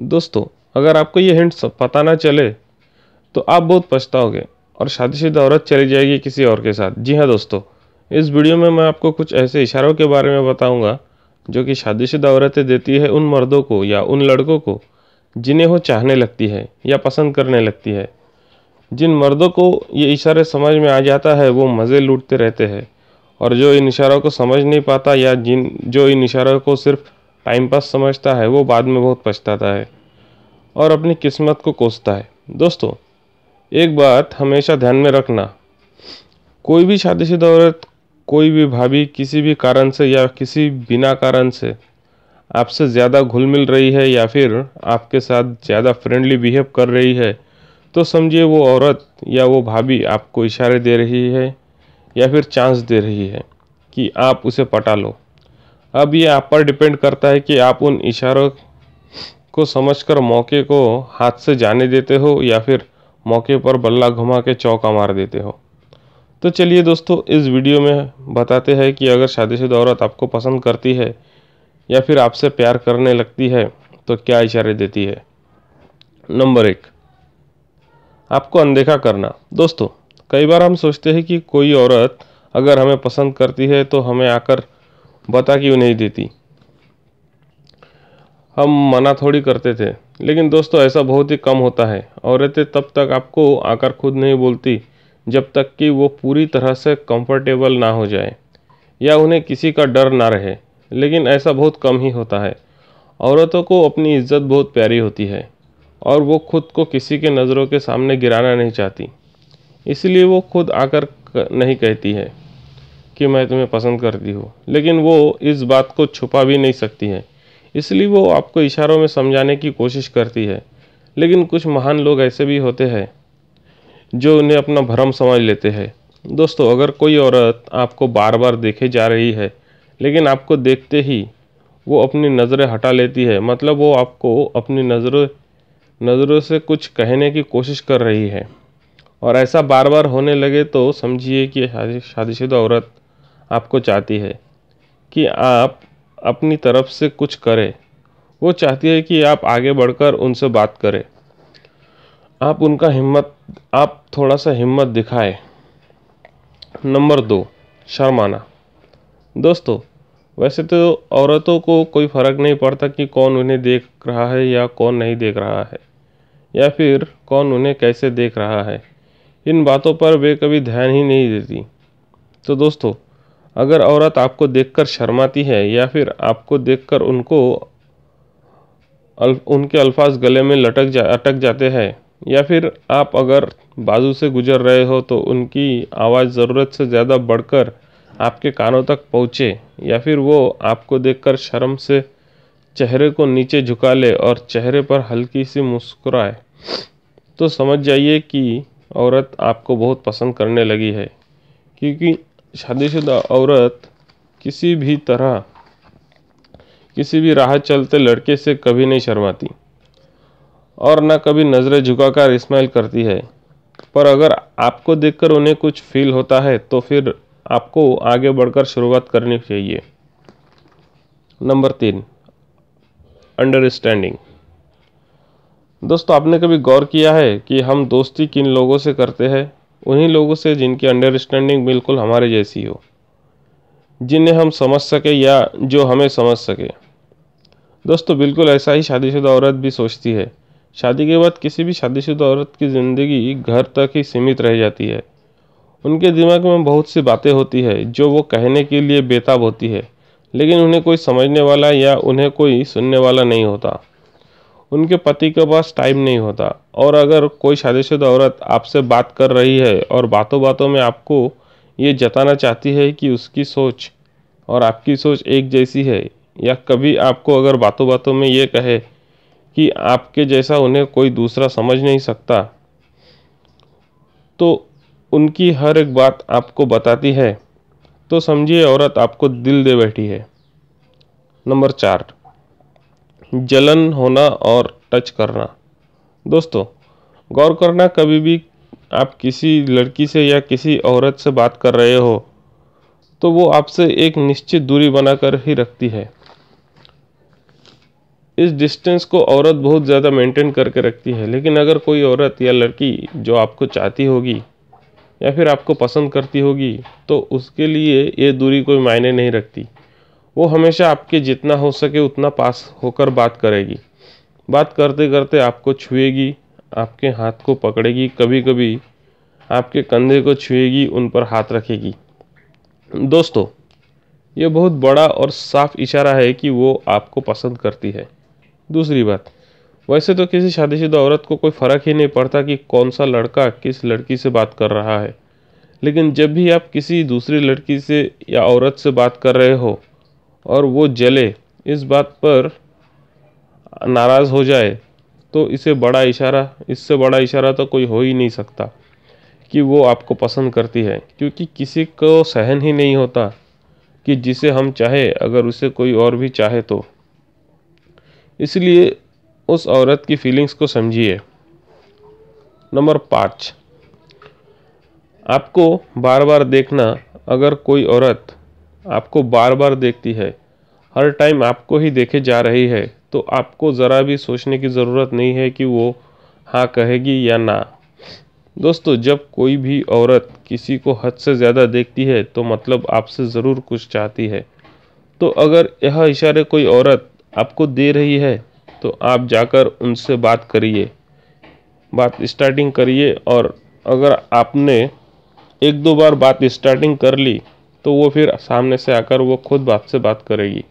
दोस्तों अगर आपको ये हिंट सब पता ना चले तो आप बहुत पछताओगे और शादीशुदा औरत चली जाएगी किसी और के साथ जी हाँ दोस्तों इस वीडियो में मैं आपको कुछ ऐसे इशारों के बारे में बताऊंगा जो कि शादीशुदा औरतें देती है उन मर्दों को या उन लड़कों को जिन्हें वो चाहने लगती है या पसंद करने लगती है जिन मर्दों को ये इशारे समझ में आ जाता है वो मज़े लूटते रहते हैं और जो इन इशारों को समझ नहीं पाता या जिन जो इन इशारों को सिर्फ टाइम पास समझता है वो बाद में बहुत पछताता है और अपनी किस्मत को कोसता है दोस्तों एक बात हमेशा ध्यान में रखना कोई भी शादीशुदा औरत कोई भी भाभी किसी भी कारण से या किसी बिना कारण से आपसे ज़्यादा घुल मिल रही है या फिर आपके साथ ज़्यादा फ्रेंडली बिहेव कर रही है तो समझिए वो औरत या वो भाभी आपको इशारे दे रही है या फिर चांस दे रही है कि आप उसे पटा लो अब ये आप पर डिपेंड करता है कि आप उन इशारों को समझकर मौके को हाथ से जाने देते हो या फिर मौके पर बल्ला घुमा के चौका मार देते हो तो चलिए दोस्तों इस वीडियो में बताते हैं कि अगर शादीशुदा औरत आपको पसंद करती है या फिर आपसे प्यार करने लगती है तो क्या इशारे देती है नंबर एक आपको अनदेखा करना दोस्तों कई बार हम सोचते हैं कि कोई औरत अगर हमें पसंद करती है तो हमें आकर बता क्यों नहीं देती हम मना थोड़ी करते थे लेकिन दोस्तों ऐसा बहुत ही कम होता है औरतें तब तक आपको आकर खुद नहीं बोलती जब तक कि वो पूरी तरह से कंफर्टेबल ना हो जाए या उन्हें किसी का डर ना रहे लेकिन ऐसा बहुत कम ही होता है औरतों को अपनी इज्जत बहुत प्यारी होती है और वो खुद को किसी के नज़रों के सामने गिराना नहीं चाहती इसलिए वो खुद आकर नहीं कहती है कि मैं तुम्हें पसंद करती हूँ लेकिन वो इस बात को छुपा भी नहीं सकती है इसलिए वो आपको इशारों में समझाने की कोशिश करती है लेकिन कुछ महान लोग ऐसे भी होते हैं जो उन्हें अपना भ्रम समझ लेते हैं दोस्तों अगर कोई औरत आपको बार बार देखे जा रही है लेकिन आपको देखते ही वो अपनी नज़रें हटा लेती है मतलब वो आपको अपनी नज़रों नज़रों से कुछ कहने की कोशिश कर रही है और ऐसा बार बार होने लगे तो समझिए कि शादीशुदा औरत आपको चाहती है कि आप अपनी तरफ से कुछ करें वो चाहती है कि आप आगे बढ़कर उनसे बात करें आप उनका हिम्मत आप थोड़ा सा हिम्मत दिखाएं नंबर दो शर्माना दोस्तों वैसे तो औरतों को कोई फ़र्क नहीं पड़ता कि कौन उन्हें देख रहा है या कौन नहीं देख रहा है या फिर कौन उन्हें कैसे देख रहा है इन बातों पर वे कभी ध्यान ही नहीं देती तो दोस्तों अगर औरत आपको देखकर शर्माती है या फिर आपको देखकर उनको अल, उनके अल्फाज गले में लटक जा अटक जाते हैं या फिर आप अगर बाजू से गुजर रहे हो तो उनकी आवाज़ ज़रूरत से ज़्यादा बढ़कर आपके कानों तक पहुँचे या फिर वो आपको देखकर शर्म से चेहरे को नीचे झुका ले और चेहरे पर हल्की सी मुस्कुराए तो समझ जाइए कि औरत आपको बहुत पसंद करने लगी है क्योंकि शादीशुदा औरत किसी भी तरह किसी भी राह चलते लड़के से कभी नहीं शर्माती और ना कभी नज़रें झुकाकर स्माइल करती है पर अगर आपको देखकर उन्हें कुछ फील होता है तो फिर आपको आगे बढ़कर शुरुआत करनी चाहिए नंबर तीन अंडरस्टैंडिंग दोस्तों आपने कभी गौर किया है कि हम दोस्ती किन लोगों से करते हैं उन्हीं लोगों से जिनकी अंडरस्टैंडिंग बिल्कुल हमारे जैसी हो जिन्हें हम समझ सके या जो हमें समझ सके दोस्तों बिल्कुल ऐसा ही शादीशुदा औरत भी सोचती है शादी के बाद किसी भी शादीशुदा औरत की ज़िंदगी घर तक ही सीमित रह जाती है उनके दिमाग में बहुत सी बातें होती है जो वो कहने के लिए बेताब होती है लेकिन उन्हें कोई समझने वाला या उन्हें कोई सुनने वाला नहीं होता उनके पति के पास टाइम नहीं होता और अगर कोई शादीशुदा औरत आपसे बात कर रही है और बातों बातों में आपको ये जताना चाहती है कि उसकी सोच और आपकी सोच एक जैसी है या कभी आपको अगर बातों बातों में ये कहे कि आपके जैसा उन्हें कोई दूसरा समझ नहीं सकता तो उनकी हर एक बात आपको बताती है तो समझिए औरत आपको दिल दे बैठी है नंबर चार जलन होना और टच करना दोस्तों गौर करना कभी भी आप किसी लड़की से या किसी औरत से बात कर रहे हो तो वो आपसे एक निश्चित दूरी बनाकर ही रखती है इस डिस्टेंस को औरत बहुत ज़्यादा मेंटेन करके रखती है लेकिन अगर कोई औरत या लड़की जो आपको चाहती होगी या फिर आपको पसंद करती होगी तो उसके लिए ये दूरी कोई मायने नहीं रखती वो हमेशा आपके जितना हो सके उतना पास होकर बात करेगी बात करते करते आपको छुएगी आपके हाथ को पकड़ेगी कभी कभी आपके कंधे को छुएगी उन पर हाथ रखेगी दोस्तों यह बहुत बड़ा और साफ इशारा है कि वो आपको पसंद करती है दूसरी बात वैसे तो किसी शादीशुदा औरत को कोई फ़र्क ही नहीं पड़ता कि कौन सा लड़का किस लड़की से बात कर रहा है लेकिन जब भी आप किसी दूसरी लड़की से या औरत से बात कर रहे हो और वो जले इस बात पर नाराज़ हो जाए तो इसे बड़ा इशारा इससे बड़ा इशारा तो कोई हो ही नहीं सकता कि वो आपको पसंद करती है क्योंकि किसी को सहन ही नहीं होता कि जिसे हम चाहे अगर उसे कोई और भी चाहे तो इसलिए उस औरत की फीलिंग्स को समझिए नंबर पाँच आपको बार बार देखना अगर कोई औरत आपको बार बार देखती है हर टाइम आपको ही देखे जा रही है तो आपको ज़रा भी सोचने की ज़रूरत नहीं है कि वो हाँ कहेगी या ना दोस्तों जब कोई भी औरत किसी को हद से ज़्यादा देखती है तो मतलब आपसे ज़रूर कुछ चाहती है तो अगर यह इशारे कोई औरत आपको दे रही है तो आप जाकर उनसे बात करिए बात स्टार्टिंग करिए और अगर आपने एक दो बार बात स्टार्टिंग कर ली तो वो फिर सामने से आकर वो खुद बात से बात करेगी